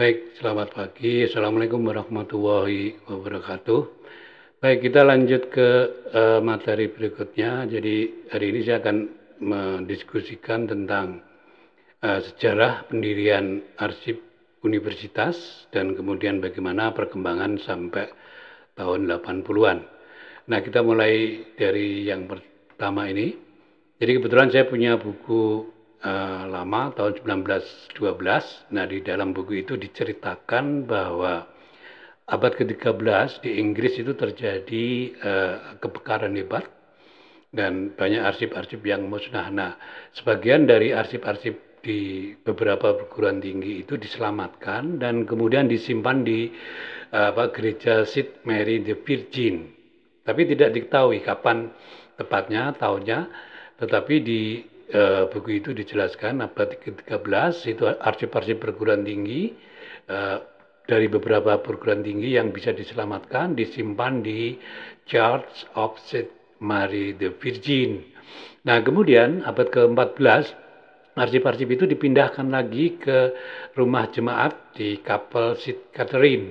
Baik, selamat pagi. Assalamualaikum warahmatullahi wabarakatuh. Baik, kita lanjut ke uh, materi berikutnya. Jadi, hari ini saya akan mendiskusikan tentang uh, sejarah pendirian arsip universitas dan kemudian bagaimana perkembangan sampai tahun 80-an. Nah, kita mulai dari yang pertama ini. Jadi, kebetulan saya punya buku uh, lama tahun 1912. Nah, di dalam buku itu diceritakan bahwa abad ke-13 di Inggris itu terjadi uh, kebakaran hebat dan banyak arsip-arsip yang musnah. Nah, sebagian dari arsip-arsip di beberapa perguruan tinggi itu diselamatkan dan kemudian disimpan di eh, apa, gereja St. Mary the Virgin. Tapi tidak diketahui kapan tepatnya, tahunnya, tetapi di e, buku itu dijelaskan abad ke-13 itu arsip-arsip perguruan tinggi e, dari beberapa perguruan tinggi yang bisa diselamatkan disimpan di Church of St. Mary the Virgin. Nah, kemudian abad ke-14 arsip-arsip itu dipindahkan lagi ke rumah jemaat di Kapel St. Catherine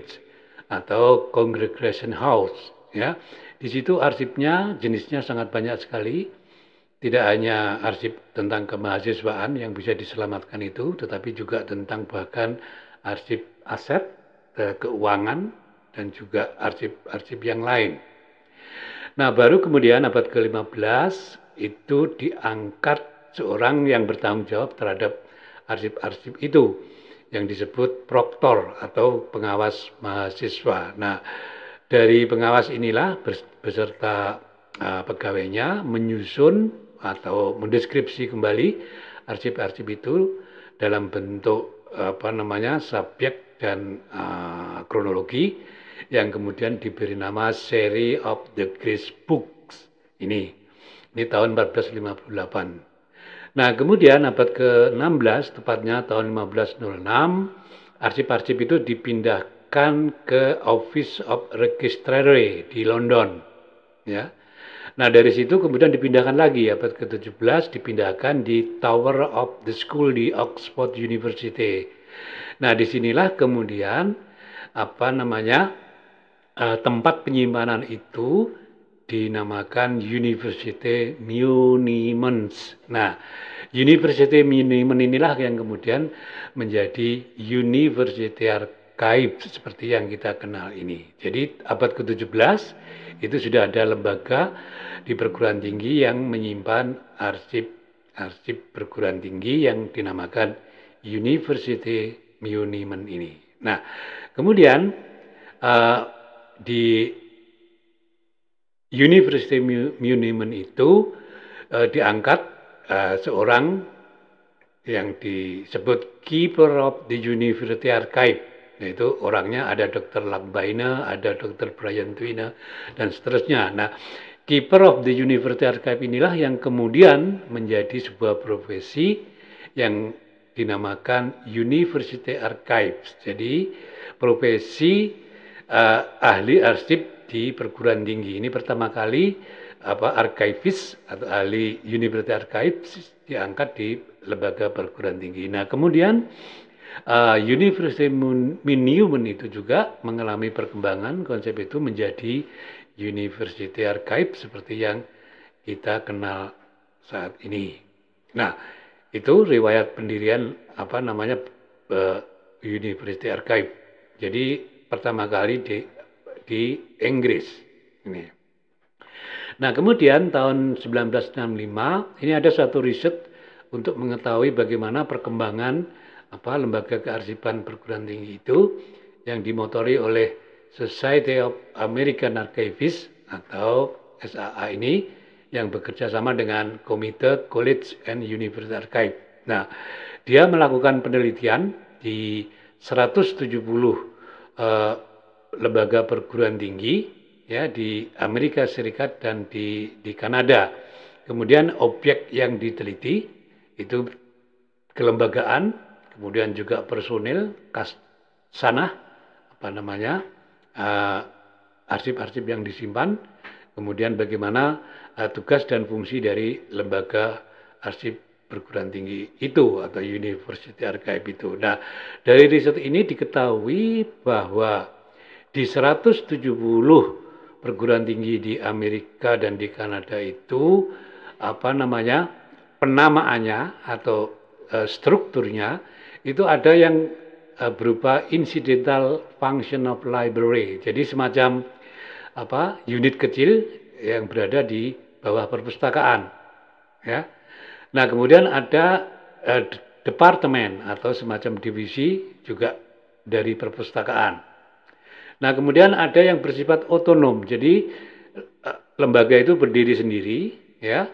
atau Congregation House ya. Di situ arsipnya jenisnya sangat banyak sekali tidak hanya arsip tentang kemahasiswaan yang bisa diselamatkan itu, tetapi juga tentang bahkan arsip aset, eh, keuangan, dan juga arsip-arsip yang lain. Nah, baru kemudian abad ke-15 itu diangkat seorang yang bertanggung jawab terhadap arsip-arsip itu yang disebut proktor atau pengawas mahasiswa. Nah, dari pengawas inilah beserta eh, pegawainya menyusun atau mendeskripsi kembali arsip-arsip itu dalam bentuk apa namanya subjek dan uh, kronologi yang kemudian diberi nama Seri of the Great Books ini di tahun 1458. Nah kemudian abad ke-16 tepatnya tahun 1506 arsip-arsip itu dipindahkan ke Office of Registrar di London ya Nah dari situ kemudian dipindahkan lagi ya. abad ke-17 dipindahkan di Tower of the School di Oxford University. Nah disinilah kemudian apa namanya eh, tempat penyimpanan itu dinamakan University Muniments. Nah, University Muniments inilah yang kemudian menjadi University gaib seperti yang kita kenal ini. Jadi abad ke-17 itu sudah ada lembaga di perguruan tinggi yang menyimpan arsip arsip perguruan tinggi yang dinamakan University Monument ini. Nah, kemudian uh, di University Monument itu uh, diangkat uh, seorang yang disebut Keeper of the University Archive yaitu orangnya ada Dr. Lakbaina, ada Dr. Brian Twina, dan seterusnya. Nah, Keeper of the University Archive inilah yang kemudian menjadi sebuah profesi yang dinamakan University Archives. Jadi profesi uh, ahli arsip di perguruan tinggi ini pertama kali apa archivis atau ahli University Archives diangkat di lembaga perguruan tinggi. Nah, kemudian uh, university minimum itu juga mengalami perkembangan konsep itu menjadi university archive seperti yang kita kenal saat ini. Nah, itu riwayat pendirian apa namanya uh, university archive. Jadi pertama kali di di Inggris ini. Nah, kemudian tahun 1965 ini ada satu riset untuk mengetahui bagaimana perkembangan apa lembaga kearsipan perguruan tinggi itu yang dimotori oleh Society of American Archivists atau SAA ini yang bekerja sama dengan Komite College and University Archive. Nah, dia melakukan penelitian di 170 eh, lembaga perguruan tinggi ya di Amerika Serikat dan di di Kanada. Kemudian objek yang diteliti itu kelembagaan kemudian juga personil kas sana apa namanya eh, arsip-arsip yang disimpan, kemudian bagaimana eh, tugas dan fungsi dari lembaga arsip perguruan tinggi itu atau University Archive itu. Nah, dari riset ini diketahui bahwa di 170 perguruan tinggi di Amerika dan di Kanada itu apa namanya penamaannya atau uh, strukturnya itu ada yang uh, berupa incidental function of library. Jadi semacam apa unit kecil yang berada di bawah perpustakaan. Ya. Nah kemudian ada uh, departemen atau semacam divisi juga dari perpustakaan. Nah kemudian ada yang bersifat otonom. Jadi eh, lembaga itu berdiri sendiri, ya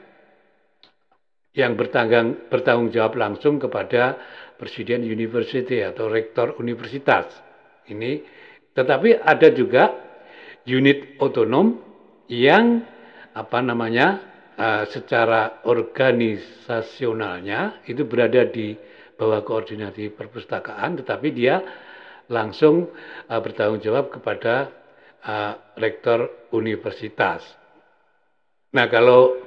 yang bertanggung, jawab langsung kepada presiden university atau rektor universitas. Ini tetapi ada juga unit otonom yang apa namanya eh, secara organisasionalnya itu berada di bawah koordinasi perpustakaan tetapi dia langsung eh, bertanggung jawab kepada eh, rektor universitas. Nah, kalau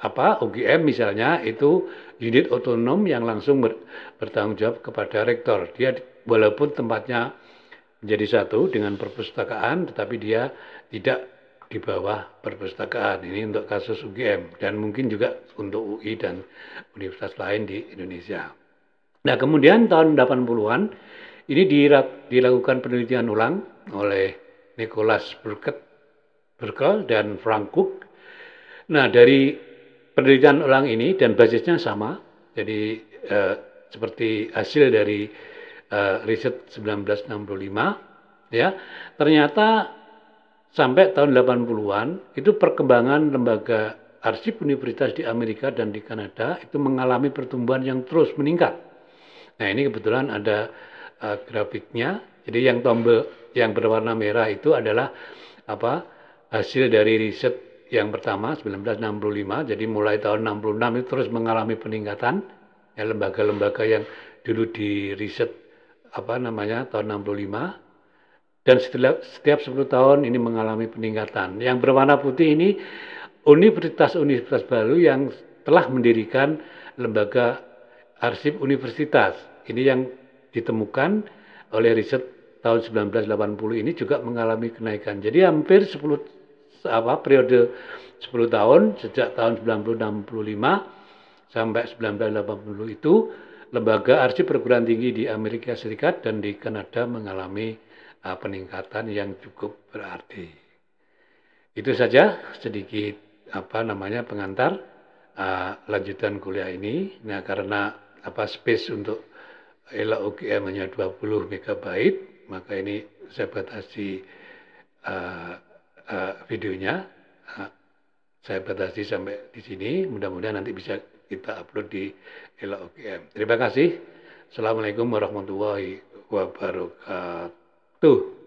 apa UGM misalnya itu unit otonom yang langsung ber, bertanggung jawab kepada rektor. Dia walaupun tempatnya menjadi satu dengan perpustakaan tetapi dia tidak di bawah perpustakaan. Ini untuk kasus UGM dan mungkin juga untuk UI dan universitas lain di Indonesia. Nah, kemudian tahun 80-an ini dilakukan penelitian ulang oleh Nicholas Burkett, Burkle dan Frank Cook. Nah, dari penelitian ulang ini dan basisnya sama. Jadi eh, seperti hasil dari eh, riset 1965 ya, ternyata sampai tahun 80-an itu perkembangan lembaga arsip universitas di Amerika dan di Kanada itu mengalami pertumbuhan yang terus meningkat. Nah, ini kebetulan ada uh, grafiknya. Jadi yang tombol yang berwarna merah itu adalah apa? hasil dari riset yang pertama 1965, jadi mulai tahun 66 itu terus mengalami peningkatan. Ya, lembaga-lembaga yang dulu di riset apa namanya tahun 65 dan setiap, setiap 10 tahun ini mengalami peningkatan. Yang berwarna putih ini universitas-universitas baru yang telah mendirikan lembaga arsip universitas. Ini yang ditemukan oleh riset tahun 1980 ini juga mengalami kenaikan. Jadi hampir 10 apa periode 10 tahun sejak tahun 1965 sampai 1980 itu lembaga arsip perguruan tinggi di Amerika Serikat dan di Kanada mengalami uh, peningkatan yang cukup berarti. Itu saja sedikit apa namanya pengantar uh, lanjutan kuliah ini. Nah, karena apa space untuk ELA UGM hanya 20 MB, maka ini saya batasi uh, uh, videonya. Uh, saya batasi sampai di sini. Mudah-mudahan nanti bisa kita upload di Ela OKM. Terima kasih. Assalamualaikum warahmatullahi wabarakatuh.